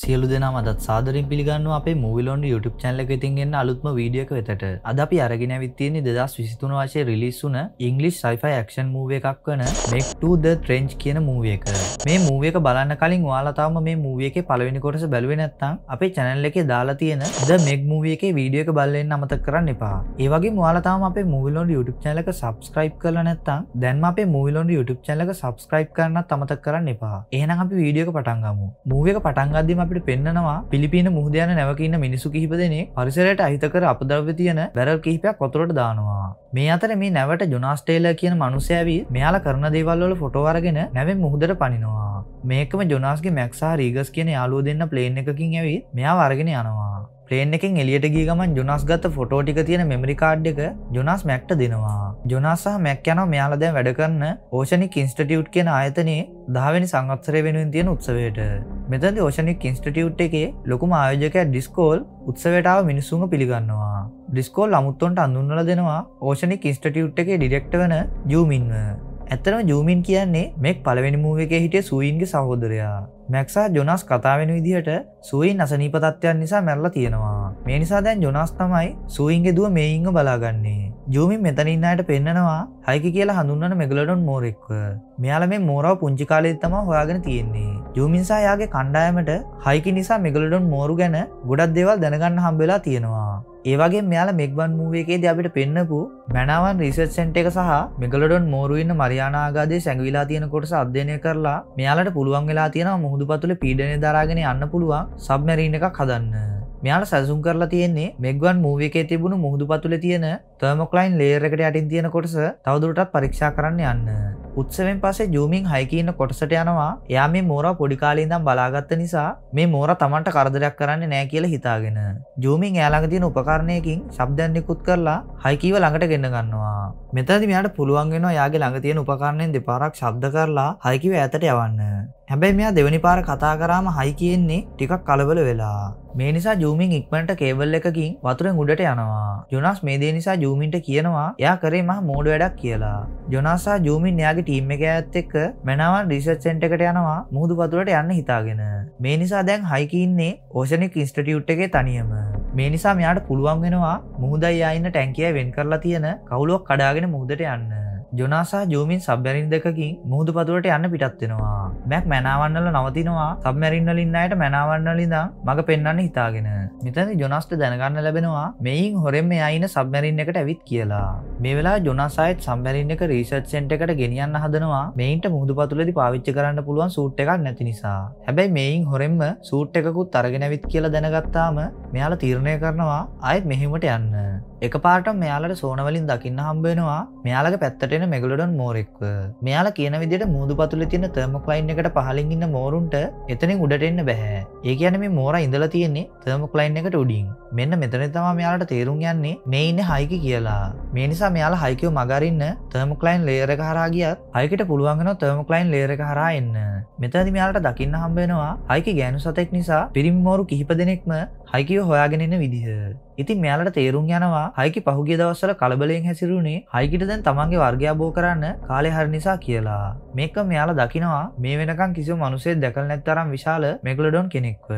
සියලු දෙනා මදත් සාදරින් පිළිගන්න අපේ මූවිලොන්ඩ YouTube චැනල එක ඉතින්ගන්න අලුත්ම වීඩියක වෙතට අද අපි අරගෙන විත්තියන්නේ දෙදස් විසිතුන වශය රිලිස්සුන ඉංගලිස් සයිෆයි ක්ෂන් මූව එකක් වන මෙක්ටද ට්‍රෙන්ච් කියන මූවිය එක මේ මූවියක බලන්න කලින් වාලතාවම මේ මූවියක පලවෙනි කොටස බැලුව නැත්තම් අපේ චැනල්ල එකේ දාලා තියෙන ද මෙක් මූවිය එක වීඩියක බලෙන් අමත කරන්න එපා ඒවගේ මවාලතාම අපේ මූවිලොන්ඩ YouTube චැනලක සබස්ක්‍රයිප් කරල නැත්තම් දැන්ම අපේ මූවිලොන්ඩ YouTube චැනලක සබස්ක්‍රයිප් කරන්න තමත කරන්න එපා එහනම් අපි වීඩියක පටන්ගමු මූවියක පටන්ගදීම අපට පෙන්න්නනවා පිලිපීන මුහදයන නැවකන්න මිනිසු කිහිප දෙනේ පරිසරයට අහිතකර අපදරව තියන බැරල් කිහිපයක් කොතුරට දානවා. මේ අතර මේ නැවට ජොනාස්ටේල කියන මනුසෑවී මෙයාල කරන දේවල්වල ෆොටෝවරගෙන නැවෙන් මුහදර පනිනවා. මේකම ජොනාස්ගේ මැක්සා රීගස් කියන යාලෝ දෙන්න ප්ලේන් එකකින් ඇවි මෙයා වරගෙන යනවා. ලේන් එකෙන් එලියට ගී ගමන් ජොනස් ගත්ත ෆොටෝටික තියෙන මෙමරිකාඩ් එක ජොනස් මැක්ට දෙනවා. ජොනස්සාහ මැක් යන මෙයාලද වැඩ කරන්න ඕෂනි කින්ස්ටටියුට් කියෙන ආයතනයේ දහවැනි සංවත්සරය වෙනුවෙන් තියෙන උත්සවයට මෙතද ෝෂනික් ඉන්ස්ටටියුට් එකේ ලොකුම ආයෝජකය ඩිස්කෝල් උත්සවටාව මිනිස්සුම පිළිගන්නවා. ඩිස්කෝල් අමුත්තොන්ට අඳුන්නල දෙනවා ඕෂනික් ඉන්ස්ටටියුට් එකේ ඩිරෙක්ට වන ජූමින්ව. ඇත්තරම ජූමින් කියන්නේ මෙක් පලවෙනි මූව එක හිටිය සුයින්ගේ සහෝදරයා. මැක්සා ජොනස් කතාවෙන විදිහට සුවයින් අසනීපතත්වයන් නිසා මැරලා තියෙනවා. මේ නිසා දැන් ජොනස් තමයි සූයින්ගේ දුව මේඉංග බලාගන්නේ. ජූමින් මෙතනින්නයට පෙන්න්නනවා හයිකි කියලා හඳුන්නන මෙගලඩොන් මෝරෙක්ව. මෙයාල මේ මෝරව පුංචිකාලෙත් තම හොයාගෙන තියෙන්නේ. ජූමින්සා යාගේ කණ්ඩායමට හයිකි නිසා මෙගලඩොන් මෝරු ගැන ගොඩත් දෙවල් දැනගන්න හම්බෙලා තියෙනවා. ඒවගේ මෙයාල මෙක්බන් මූුවේකේ අපිට පෙන්න්නපු මැනාවන් රිසට් සෙන්ට එක සහ මෙගලඩොන් මෝරුවන්න මරයානාගාදේ සැඟවිලා තියෙන කොටස අධ්‍යනය කරලා මෙයාලට පුළුවන් වෙලා තියෙන මුහුදු පතුල පීඩනය දරාගෙන යන්න පුළුවන් සබ්මැරීන එක කදන්න. මෙයාල සැසුම් කරලා තියෙන්නේ මෙක්වන් මූව එකේ තිබුණු මුහුදු පතුල තියෙන තර්මොක්ලයින් ලේරකට අටින් තියෙන කොටස තවදුරටත් පරීක්ෂා කරන්න යන්න. උත්සවෙන් පසේ ජූමින් හයිකීන්න කොටසට යනවා යා මේ මෝරා පොඩිකාලීදම් බලාගත්ත නිසා මේ මෝර තමන්ට කරදරයක් කරන්න නෑ කියල හිතාගෙන. ජූමින් යාළඟ තියෙන උපකරණයකින් ශබ්දයන්නෙකුත් කරලා හයිකීව ළඟට ගෙන්න ගන්නවා. මෙතද මෙයාට පුළුවන්ගෙන යාගේ ළඟ තියෙන උපකරණයෙන් දෙපාරක් ශබ්ද කරලා හයිකිව ඇතට යවන්න. හැබැයි මෙයා දෙවනි පාර කතා කරාම හයි කියන්නේ ටිකක් කලබල වෙලා. මේ නිසා ජූමින් ඉක්මට කේවල් එකකින් වතුරෙන් උඩට යනවා. ජොනස් මේ දේ නිසා ජූමින්ට කියනවා යා කරේ මහ මෝඩ වැඩක් කියලා. ජොනස්සා ජූමින් එයාගේ ටීම් එක ඇත් එක්ක මැනවන් රිසර්ච් සෙන්ට් එකට යනවා මුහුදු වතුරට යන්න හිතාගෙන. මේ නිසා දැන් හයි කියන්නේ ඕෂනික් ඉන්ස්ටිටියුට් එකේ තනියම. මේ නිසා මෙයාට පුළුවන් වෙනවා මුහුදයි අයින්න ටැංකිය වෙන් කරලා තියෙන කවුලුවක් කඩාගෙන මුහුදට යන්න. ජොනාසා ජෝමින් සබ්බැරින් දෙකකින් මුහුදු පතුරට යන්න පිටත්වෙනවා. මැක් මැනවන්නල නවතිනවා සබ මැරින්නලින්නයට මැනවන්නලිදා මඟ පෙන්න්න හිතාගෙන මෙතන ජොනස්ට දැනගන්න ලැබෙනවා මෙයින් හොරෙම අයින සබමැරින්න එකට ඇවිත් කියලා මේ වෙලා ජොනසයිත් සම්බැරින්න එක රීසට් සෙන්ට එකට ගෙනියන්න හදනවා මෙයින්ට මුහදු පතුලදි පාවිච්ච කරන්න පුළුවන් සූට් එකක් නැති නිසා හැබැයි මෙයින් හොරෙම සූට් එකකුත් අරගෙනවිත් කියලා දැනගත්තාම මෙයාල තීරණය කරනවා අයත් මෙහෙමට යන්න එක පාට මෙයාලට සෝනවලින් දකින්න හම්බෙනවා මෙයාලක පැත්තටෙන මෙගලඩොන් මෝරෙක්ව මෙයාලා කියන විදිට මුදු පතුල තින තර්මක්ලයින් එකට පහලින් ඉන්න මෝරුන්ට එතනින් උඩට එන්න බැහැ ඒ කියන මේ මෝර ඉඳල තියෙන්නේ තර්මක්ලයින් එකට උඩින් මෙන්න මෙතන තමා මෙයාලට තේරුම් යන්නේ මේ ඉන්න හයිකි කියලා මේ නිසා මෙයාලා හයිකව මගරන්න තර්මක්ලයින් ලේර එක හරාගියත් අයකට පුළුවන්ගෙන තර්මක්ලයින් ලේර එක හරා එන්න මෙතදි මෙයාලට දකින්න හම්බෙනවා හයිකි ගෑනු සතෙක් නිසා පිරිම් මෝරු කිහිප දෙනෙක්ම හයිකව හොයාගෙනන්න විදිහ ඉතින් මෙයාලට තේරුම් යනවා හයිකි පහුගේ දවස්සල කලබලයෙන් හැසිරුණේ හයිකිට දැන් තමන්ගේ වර්ග්‍යාබෝ කරන්න කාලෙ හරි නිසා කියලා. මේක මෙයාලා දකිනවා මේ වෙනකන් කිසි මනුසේ දැකල් නැත්තරම් විශාල මෙගලඩොන් කෙනෙක්ව.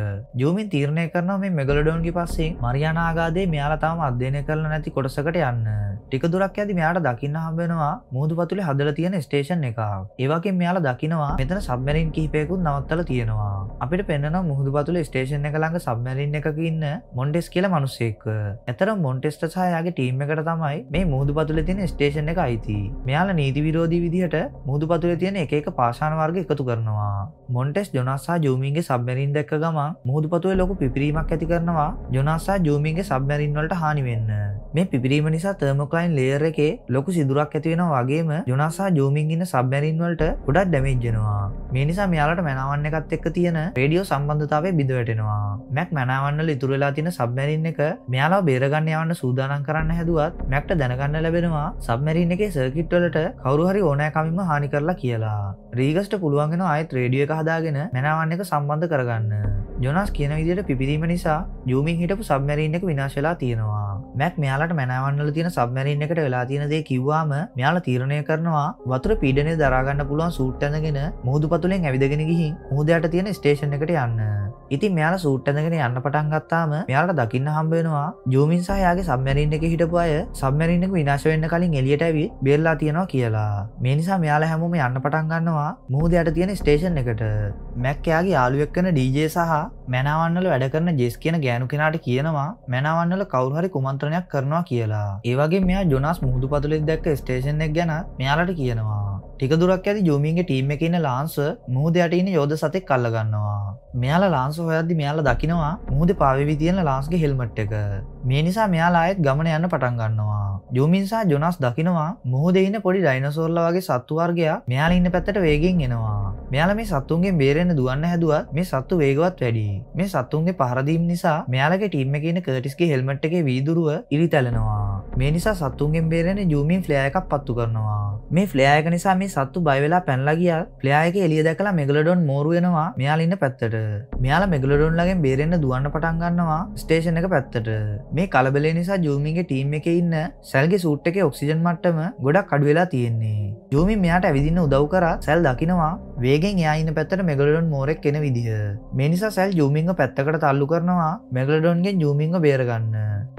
ජූමින් තීරණය කරනවා මේ මෙගලඩොන්ගේ පස්සේ මරියානාගාදේ මෙයාලා තාම අධ්‍යයනය කරලා නැති කොටසකට යන්න. ටික දුරක් ඇති මෙයාට දකින්න හම්බෙනවා මුහුදු පතුලේ හදලා තියෙන ස්ටේෂන් එකක්. ඒවගේ මෙයාලා දකිනවා මෙතන සබ්මැරින් කිහිපයකුත් නවත්තලා තියෙනවා. අපිට පෙන්නවා මුහුදු පතුලේ ස්ටේෂන් එක ළඟ සබ්මැරින් එකක ඉන්න මොන්ටෙස් කියලා මිනිස්සෙක්. ඇතර මොන්ටෙස්ට සහ සහයාගේ ටීම් එකට තමයි මේ මුහදු පතුල තියෙන ස්ටේෂන් එක අයිති මෙයාල නීති විරෝධී විදිහට මුහදු පතුල තියෙන එක පාශාන වර්ග එකතු කරනවා මොන්ටෙස් ජොනස්සා ජූමින්ගේ සබමැරින් දැක්ක ගම මුහදු පතුව ලොකු පිපරීමක් ඇති කරනවා ජොනස්සා ජූමින්ගේ සබමැරින් වලට හානිවෙන්න මේ පිපරීම නිසා තර්මොකලයින් ලේර් එකේ ලොකු සිදුරක් ඇතිවෙන වගේම ජොනස්සා ජූමින් ඉන්න සබමැරින් වලට ගොඩක් ඩැමේජ්ජනවා මේ නිසා මෙයාලට මැනවන්න එකත් එක් තියෙන රඩියෝ සම්බන්ධතාවේ බිඳ වැටෙනවා මැක් මැනවන්නල ඉතුරලා තින සබමැරින් එක මෙයාලා බේරගන්න යවන්න සූදානම් කරන්න හැදුවත් මැක්ට දැනගන්න ලැබෙනවා සබමැරින් එක සර්කිට්වලට කවරුහරි ඕනෑකමින්ම හානි කරලා කියලා රීගස්ට පුළුවන්ගෙන අයත් රේඩිය එක හදාගෙන මැනවන්න එක සම්බන්ධ කරගන්න ජොනස් කියන විදිට පිපිරීම නිසා ජූමින් හිටපු සබමැරින් එක විනාශලා තියෙනවා මැක් මෙයාලට මැනවන්නල තියෙන සබමැරින් එකට වෙලා තියෙනදේ කිව්වාම මෙයාල තීරණය කරනවා වතුර පීඩනය දරාගන්න පුළුවන් සූට්ටඳගෙන මුහදු පතුලෙන් ඇවිදගෙන ගිහින් මුහදයට තියෙන ස්ටේෂන් එකට යන්න ඉතින් මෙයාල සූට්ටඳගෙන යන්න පටන් ගත්තාම මෙයාලට දකින්න හම්බෙනවා ජූමින් සහයාගේ සබමැරින් එක හිටපු අය සබමැරින්ක විනාශවෙන්න කලින් එලියට ඇවි බෙල්ලා තියෙනවා කියලා මේ නිසා මෙයාල හැමෝම යන්න පටන් ගන්නවා මුහදයට තියෙන ස්ටේෂන් එකට මැක්කයාගේ යාළුවෙක්කන ඩීජේ සහ මැනවන්නල වැඩ කරන ජෙස් කියන ගෑනු කෙනාට කියනවා මැනවන්නල කවුහරි කුමන්ත්‍රණයක් කරනවා කියලා ඒවගේ මෙයා ජොනස් මුහුදු පතුලෙක් දැක්ක ස්ටේෂන් එක් ගැන මෙයාලට කියනවා ටික දුරක් ඇති ජෝමීන්ගේ ටීම් එක ඉන්න ලාන්ස මුහදයට ඉන්න යෝධ සතෙක් කල්ලගන්නවා මෙයාල ලාන්ස හොයද්දි මෙයාල දකිනවා මුහද පාවිවි තියෙන ලාන්ස්ගේ හෙල්මට් එක මේ නිසා මෙයාලා අයත් ගමන යන්න පටන් ගන්නවා ජෝමින්සා ජොනස් දකිනවා මුහදේන්න පොඩි ඩයිනසෝල්ල වගේ සත්තුවර්ගයා මෙයාල ඉන්න පැත්තට වේගෙන් එනවා මෙයාල මේ සත්තුන්ගේ බේරෙන්න්න දුවන්න හැදුවත් මේ සත්තු වේගවත් වැඩි මේ සත්තුන්ගේ පහරදීම් නිසා මෙයාලගේ ටීම්ම කියන කටිස්ගේ හෙල්මට් එක වීදුරුව ඉරි තැලෙනවා මේ නිසා සත්තුන්ගෙන් බේරෙන ජූමින් ෆ්ලයායක් පත්තු කරනවා මේ ෆ්ලයායක නිසා මේ සත්තු බයිවෙලා පැන්ලගිය ෆ්ලයායක එලිය දැකලා මෙගලඩොන් මෝරුවෙනවා මෙයාලඉන්න පැත්තට මෙයාලා මෙගලඩොන්ලගෙන් බේරෙන්න්න දුවන්න පටන්ගන්නවා ස්ටේෂන එක පැත්තට මේ කලබලේ නිසා ජූමින්ගේ ටීම් එක ඉන්න සැල්ගේ සූට් එක ඔක්සිජන් මට්ටම ගොඩක් අඩුවෙලා තියෙන්නේ ජූමි මෙයාට ඇවිදින්න උදව් කර සැල් දකිනවා වේගෙන් යායින පැත්තට මෙගලඩොන් මෝරෙක් කෙන විදිහ මේනිසා සැල් ජූමිංග පැත්තකට තල්ලු කරනවා මෙගලඩොන්ගෙන් ජූමිංග බේරගන්න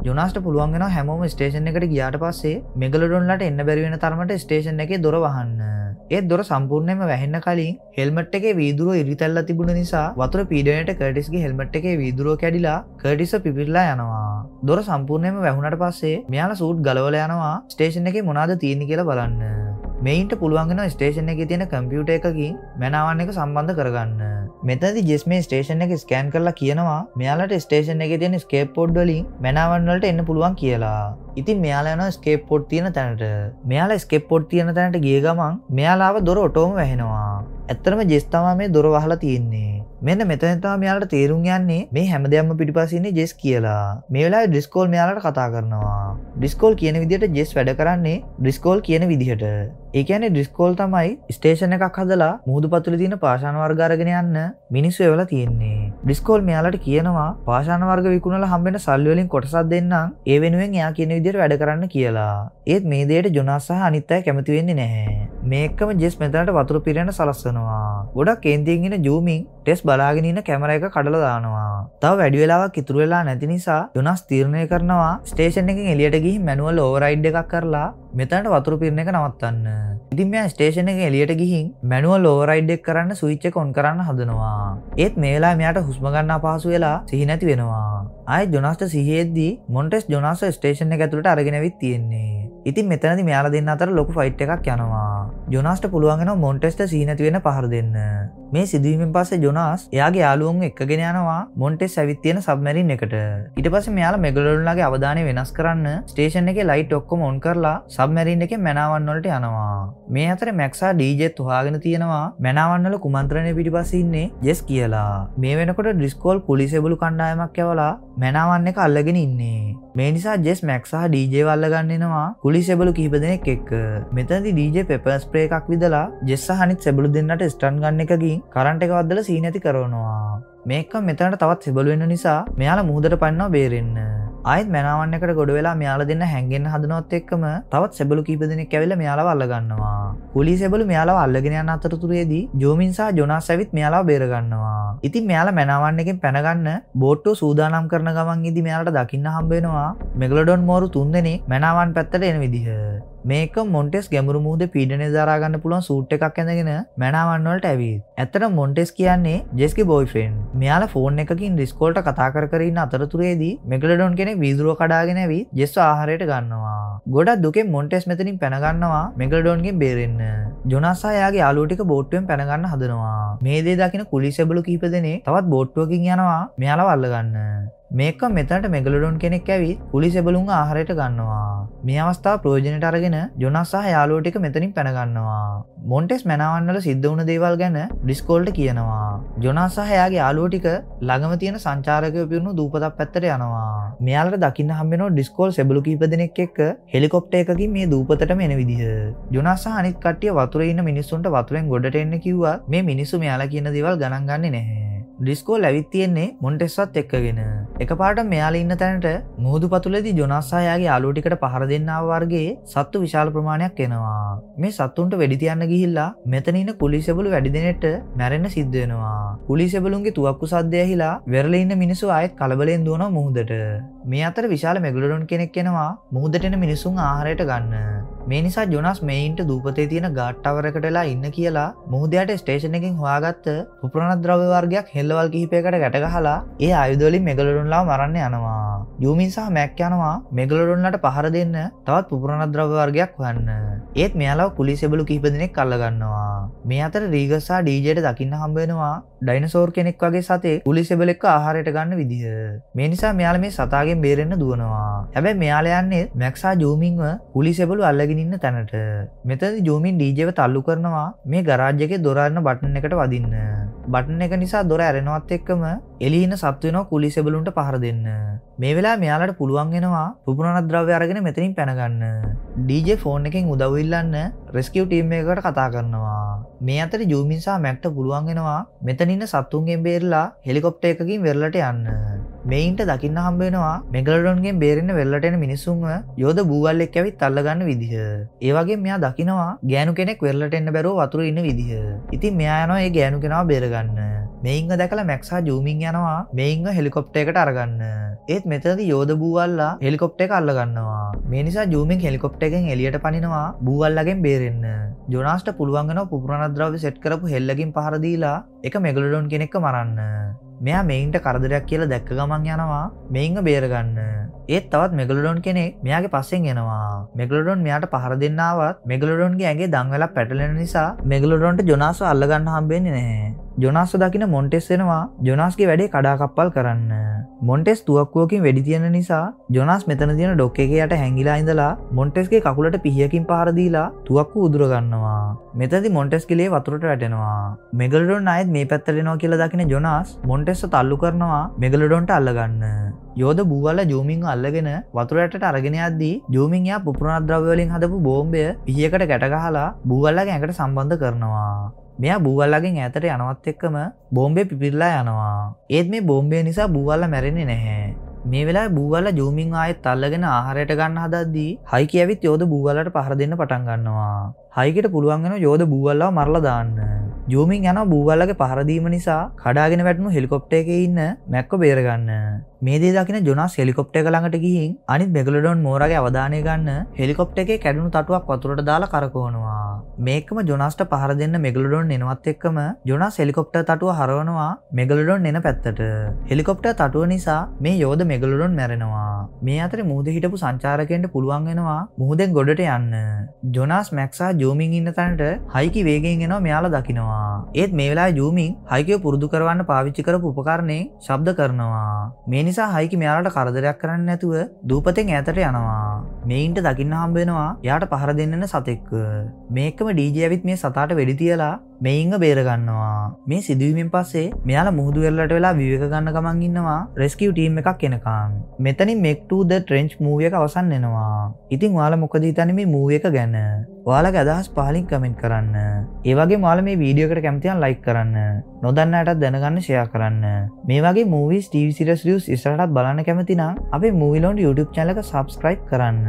ජොනාස්ට පුළුවන්ගෙන හැමෝම ස්ටේෂන ස්ටේෂනකට ගියාට පස්සේ මෙගලඩොන්ලට එන්න බැරිවෙන තරමට ස්ටේෂන එක දොර වහන්න ඒත් දොර සම්පූර්ණයම වැහෙන්න කලින් හෙල්මට් එකේ වීදුරුව ඉරිතැල්ල තිබුණ නිසා වතුර පීඩනයට කටිස්ගේ හෙල්මට් එකේ වීදුරුව කැඩිලා කටිස පිපිල්ලා යනවා දොර සම්පූර්ණයම වැහුණට පස්සේ මෙයාල සූට් ගලවල යනවා ස්ටේෂන එක මොනාද තියෙන කියලා බලන්න මෙයින්ට පුළුවන්ගෙන ස්ටේෂන එක තියෙන කම්පියුට එකකින් මැනවන් එක සම්බන්ධ කරගන්න මෙතදි ජෙස් මේ ස්ටේෂන එක ස්කෑන් කරලා කියනවා මෙයාලට ස්ටේෂන එක තියෙන ස්කේප් පොඩ්ඩලින් මැනවන්වලට එන්න පුළුවන් කියලා ඉතින් මෙයාලාන ස්කේප් පොඩ් තියෙන තැනට මෙයාලා ස්කේප් පොඩ් තියෙන තැනට ගිය ගමන් මෙයාලාව දොර ඔටෝම වැහෙනවා ඇත්තරම ජෙස් තමා මේ දොර වහලා තියෙන්නේ මෙන්න මෙතන තමයි මෙයාලට තේරුම් යන්නේ මේ හැමදේම පිටිපස්සින්නේ ජෙස් කියලා මේ වෙලාවේ ඩිස්කෝල් මෙයාලට කතා කරනවා ඩිස්කෝල් කියන විදිහට ජෙස් වැඩ කරන්නේ ඩිස්කෝල් කියන විදිහට ඒකන ඩිස්කෝල් තමයි ස්ටේෂන එකක් හදලා මුහදු පතුල තින පාශාන වර්ගාරගෙන යන්න මිනිස්සු වෙලා තියෙන්නේ. ඩිස්කෝල් මෙයාලට කියනවා පාශාන වර්ග විකුණල හම්බෙන සල්වලින් කොටසත් දෙන්නම් ඒ වෙනුවෙන් එයා කියන විදිර වැඩ කරන්න කියලා. ඒත් මේ දේට ජොනස්සහ අනිත්තය කැමති වෙන්නේ නැහැ. මේකම ජෙස් මෙතනට වතුර පිරෙන සලස්සනවා. ගොඩක් කේන්තියගෙන ජූමින් ටෙස් බලාගෙනන්න කැමර එක කඩල දානවා. තව වැඩි වෙලාවක් ඉතුරු වෙලා නැති නිසා ජොනස් තීරණය කරනවා ස්ටේෂන් එකින් එලියට ගිහි මැනුවල් ඕවරයිඩ් එකක් කරලා මෙතනට වතුර පිරණ එක නවත්තන්න. ඉතින් මෙයා ස්ටේෂන එක එලියට ගිහින් මැනුව ලෝරයිඩ්ඩෙක් කරන්න සුවිච්ච කොන් කරන්න හදනවා ඒත් මේලා මෙයාට හුස්මගන්න පහසු වෙලා සිහිනැති වෙනවා අය ජොනස්ට සිහේද්දී මොන්ටෙස් ජොනස්ස ස්ටේෂන එක ඇතුළට අරගෙනවිත් තියෙන්නේ ඉතින් මෙතනදි මෙයාල දෙන්න අතර ලොකු ෆයිට් එකක් යනවා ජොනස්ට පුළුවන්ගෙන මොන්ටෙස්ට සීනැති වෙන පහර දෙන්න මේ සිදුවීමෙන් පස්සේ ජොනස් එයාගේ යාලුවන් එකගෙන යනවා මොන්ටෙස් ඇවිත්තියෙන සබමැරින් එකට ඉට පස මෙයාල මෙගලොල්ලගේ අවධානය වෙනස් කරන්න ස්ටේෂන් එක ලයිට් ඔක්කොම ඔොන් කරලා සබමැරින් එක මැනවන්නොලට යනවා මේ අතර මැක්සා ඩීජෙත් හාගෙන තියෙනවා මැනවන්නල කුමන්ත්‍රණය පිටිපසින්නේ ජෙස් කියලා මේ වෙනකොට ඩිස්කෝල් පුලිසෙබලු කණ්ඩායමක් ඇවලා මැනවන්න එක අල්ලගෙන ඉන්නේ මේ නිසා ජෙස් මැක්සා ඩීජවල්ල ගන්නවා කුලිසෙබලු කිහිප දෙනෙක් එක් මෙතැති ඩීජ පෙපස් ස්ප්‍රේ එකක් විදලා ජෙස්ස හනිත් සැබලු දෙන්නට ස්ටන් ගන්න එකකින් කරන්ට එකවදල සීනැති කරනවා මේක මෙතනට තවත් සෙබලුවෙන්න නිසා මෙයාලා මුහදට පන්නවා බේරෙන්න්න අයත් මැනවන්නකට ගොඩ වෙලා මෙයාල දෙන්න හැගෙන් හදනොත් එක්කම තවත් සැබලු කීප දෙනෙක් ඇවිල මෙයාලව අල්ලගන්නවා පුලි සැබලු මෙයාලව අල්ලගෙන යන අතරතුරේදී ජෝමින්සා ජොනස් ඇවිත් මෙයාලා බේරගන්නවා ඉතින් මෙයාල මැනවන්න එකෙන් පැනගන්න බෝට්ටෝ සූදානම් කරන ගමන් ඉදි මෙයාලට දකින්න හම්බෙනවා මෙගලඩොන් මෝරු තුන්දෙනෙ මැනවන් පැත්තට එන විදිහ මේක මොන්ටෙස් ගැමරු මුහද පීඩන දරාගන්න පුළුවන් සූට් එකක් ඇඳගෙන මැනවන්නවලට ඇවිත්. ඇතට මොන්ටෙස් කියන්නේ ජෙස්කි බෝයිෆෙන් මෙයාල ෆෝන් එකකින් රිස්කෝල්ට කතා කරන්න අතරතුරේදී මෙකලඩොන් කෙනෙක් විදුරුව කඩාගෙන ඇවි ජෙස්ස ආහරයට ගන්නවා. ගොඩක් දුකෙන් මොන්ටෙස් මෙතනින් පැනගන්නවා මෙගලඩොන්ගෙන් බේරෙන්න. ජොනස්සායාගේ අලුටික බෝට්ටුවෙන් පැනගන්න හදනවා. මේ දේ දකින කුලිසැබලු කීපදනේ තවත් බෝට්ටුවකින් යනවා මෙයාල වල්ලගන්න. මේක මෙතට මෙගලඩොන් කෙනෙක් ඇවි කුලි සෙබලුන් ආහරයට ගන්නවා. මේ අවස්ථා ප්‍රෝජනට අරගෙන ජොනස්සාහ යාලෝටික මෙතනින් පැනගන්නවා. මොන්ටෙස් මැනවන්නල සිද්ධ වුණ දේවල් ගැන ඩිස්කෝල්ට කියනවා. ජොනස්සාහයාගේ යාලෝටික ළඟම තියෙන සංචාරකය පිරුණු දූපතක් පැත්තට යනවා. මෙයාලට දකින්න හම්බෙනෝ ඩිස්කෝල් සෙබලු කීප දෙනෙක් එක්ක හෙලිකොප්ට එකකින් මේ දූපතට මෙන විදිහ. ජොනස්සාහ අනිත් කට්ටිය වතුර ඉන්න මිනිස්සුන්ට වතුරෙන් ගොඩට එන්න කිව්වා මේ මිනිස්සු මෙයාලා කියන දේවල් ගණන් ගන්නේ නැහැ. ඩිස්කෝල් ඇවිත් තියෙන්නේ මොන්ටෙස්සත් එක්කගෙන එකපාට මෙයාල ඉන්න තැනට මුහුදු පතුලෙදි ජොනස්සායාගේ අලුටිකට පහර දෙන්නාව වර්ගේ සත්තු විශාල ප්‍රමාණයක් එනවා මේ සත්තුන්ට වැඩිතියන්න ගිහිල්ලා මෙතනන පුලිසබලු වැඩිදිනෙට මැරෙන්න සිද්ධෙනවා පුලිසබලුන්ගේ තුවක්කු සද්‍යයහිලා වෙරලඉන්න මිනිසු අයත් කලබලෙන් දුවන මුහදට මේ අතර විශාල මෙගලුරුන් කෙනෙක් කෙනවා මුහදටෙන මිනිසුන් ආහරයට ගන්න මේ නිසා ජොනස් මෙයින්ට දූපතේ තියෙන ගාට්ටවරකටලා ඉන්න කියලා මුහදයට ස්ටේෂන එකින් හොයාගත්ත උප්‍රණත් ද්‍රවවර්ගයක් හෙල්ලවල් කිහිපයකට ගැටගහලා ඒ අයුදලින් මෙගලරුන්ලා මරන්න යනවා. යුමින්සා මැක් යනවා මෙගලරුන්නට පහර දෙන්න තවත් පුපුරණ ද්‍රවවර්ගයක් වන්න. ඒත් මෙයාලාව කුලිසෙබලු කිහිපදිනෙක් කල්ලගන්නවා. මේ අතර රීගස්සා ඩීජයට දකින්න හම්බෙනවා ඩයිනසෝර් කෙනෙක් වගේ සතේ කුලිසෙබලෙක්ක ආහාරයට ගන්න විදිහ. මේ නිසා මෙයාල මේ සතාගෙන් බේරෙන්න්න දුවනවා. හැබැ මෙයාල යන්නේ මැක්සා ජූමින්ව කුලිසෙබලු අල්ලග ඉඳගෙනන්න තැනට මෙතද ජූමින් ඩීජව තල්ලු කරනවා මේ ගරාජ්‍යක දොරන්න බටන එකට වදින්න. බටන එක නිසා දොර ඇරෙනවත් එක්කම එලිහින සත්වනෝ කුලිසෙබලුන්ට පහර දෙන්න. මේ වෙලා මෙයාලට පුළුවන්ගෙනවා පුපුරණත් ද්‍රව්‍ය අරගෙන මෙතනින් පැනගන්න. DJ ෆෝන් එකින් උදවවිල්ලන්න රෙස්කව් ටීම් එකට කතා කරනවා. මේ අතර ජූමින්සා මැක්ට පුළුවන්ගෙනවා මෙතනින්න සත්තුන්ගෙන් බේරලා හෙලිකොප්ට එකකින් වෙරලට යන්න. මෙයින්ට දකින්න හම්බෙනවා මෙගලඩොන්ගේ බේරෙන්න්න වෙල්ලටෙන මිනිසුන්ව යෝද බූගල්ලෙක් ඇවිත් අල්ලගන්න විදිහ. ඒවගේ මෙයා දකිනවා ගෑනු කෙනෙක් වෙල්ලට එන්න බැරෝ වතුර ඉන්න විදිහ. ඉතින් මෙයායනවා ඒ ගෑනු කෙනවා බේරගන්න. මෙයිංග දැකළ මැක්සා ජූමින් යනවා මෙයිංග හෙලිකොප්ටේකට අරගන්න. ඒත් මෙතද යෝධ බූවල්ලා හෙලිකොප්ට එක අල්ලගන්නවා. මේනිසා ජූමින් හෙලිකොප්ට එකෙන් එලියට පනිනවා බූවල්ලගෙන් බේරෙන්න්න. ජොනාස්ට පුළුවන්ගෙන පුරණද්‍රව සෙට් කරපු හෙල්ලකින් පහරදීලා එක මෙගලඩොන් කෙනෙක්ක මරන්න. මෙයා මෙයින්ට කරදරයක් කියලා දැක්ක ගමන් යනවා මෙයිංග බේරගන්න ඒත් තවත් මෙගලඩොන් කෙනෙ මෙයාගේ පස්සෙන් එනවා මෙගලඩොන් මෙයාට පහර දෙන්නාවත් මෙගලඩොන්ගේ ඇගේ දංවල පැටලෙන නිසා මෙගලඩොන්ට ජොනාස අල්ලගන්න හම්බෙන්නේ නෑ ජොනාස දකින මොන්ටෙස් එෙනවා ජොනාස්ගේ වැඩේ කඩාකප්පල් කරන්න මොන්ටෙස් තුවක්කුවකින් වැඩි තියෙන නිසා ජොනස් මෙතන තියෙන ඩොක් එකයට හැඟිලා ඉඳලා මොන්ටෙස්ගේ කකුලට පිහියකින් පහරදීලා තුවක්කු උදුරගන්නවා මෙතති මොන්ටෙස් කිලේ වතුරට වැටෙනවා මෙගලඩොන් අයත් මේ පැත්තලෙනවා කියලා දකින ජොනස් මොන්ට කොටෙස්ස තල්ලු කරනවා මෙගලඩොන්ට අල්ලගන්න. යෝද බූවල ජූමිං අල්ලගෙන වතුරට අරගෙන අද්දී ජූමිංයා පුපුරණ ද්‍රවවලින් හදපු බෝම්බය පිහියකට ගැටගහලා බූවල්ලගේ ඇකට සම්බන්ධ කරනවා. මෙයා බූවල්ලගෙන් ඇතට යනවත් එක්කම බෝම්බේ පිපිල්ලා යනවා. ඒත් මේ බෝම්බේ නිසා බූවල්ල මැරෙන්නේ නැහැ. මේ වෙලා බූවල්ල ජූමිං ආයෙත් අල්ලගෙන ආහාරයට ගන්න හදද්දී හයි කියවිත් යෝද බූවලට පහර දෙන්න පටන් ගන්නවා. හයිකට පුළුවන්ගෙන යෝධ බූවල්ලා මරලා දාන්න. ජූමින් යන බූවල්ලගේ පහරදීම නිසා කඩාගෙන වැටනු හෙල්කොප්ට එක ඉන්න මැක්ක බේරගන්න. මේදේ දකින ජොනස් හෙලිකොප්ට ළඟට ගිහින් අනිත් බෙගලඩොන් මෝරගේ අවධානය ගන්න හෙලිකොප්ට එකේ කැඩුණු තටුවක් වතුරට දාලා කරකෝනවා. මේකම ජොනස්ට පහර දෙන්න මෙගලඩොන් එනවත් එක්කම ජොනස් හෙලිකොප්ට තටුව හරවනවා මෙගලඩොන් එන පැත්තට. හෙලිකොප්ට තටුව නිසා මේ යෝධ මෙගලඩොන් මැරෙනවා. මේ අතර මුහද හිටපු සංචාරකෙන්ට පුළුවන්ගෙනවා මුහදෙන් ගොඩට යන්න. ජොනස් මැක්සා ජූමින් ඉන්න තැනට හයිකි වේගෙන් එනවා මෙයාලා දකිනවා. ඒත් මේ වෙලා ජූමින් හයිකය පුරුදු කරවන්න පාවිච්චි කරපු උපකරණයෙන් ශබ්ද කරනවා. මේ නිසා හයිකි මෙයාලට කරදරයක් කරන්න නැතුව දූපතෙන් ඇතට යනවා. මෙයින්ට දකින්න හම්බෙනවා යාට පහර දෙන්නන සතෙක් මේකම ඩීජ ඇවිත් මේ සතාට වැඩි තියලා මෙයිංග බේරගන්නවා මේ සිදුවීමෙන් පස්සේ මෙයාලා මුහුදු වෙල්ලට වෙලා විවක ගන්න ගමන් ඉන්නවා රෙස්කව් ටීම් එකක් කෙනකාම් මෙතනින් මෙක්ටද ට්‍රෙන්ච් මූවිය අවසන් එනවා ඉතින් වාල මොකදී තන මේ මූව එක ගැන වාලක අදහස් පාලින් කමෙන්ට් කරන්න ඒවගේ මාල මේ වීඩියෝකට කැමතියන් ලයි කරන්න නොදන්නටත් දැනගන්න ෂයා කරන්න මේ වගේ මූවිස් ටීවිසිරස් ියස් ඉසටත් බලන්න කැමතිනම් අපේ මූවිලොන්ට YouTube චලක සබස්ක්‍රයිබ් කරන්න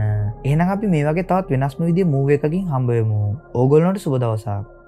එහන අපි මේ වගේ තවත් වෙනස්ම විදි මූව එකකින් හම්බයමු ඕගොල්ලොට සුබදවසාක්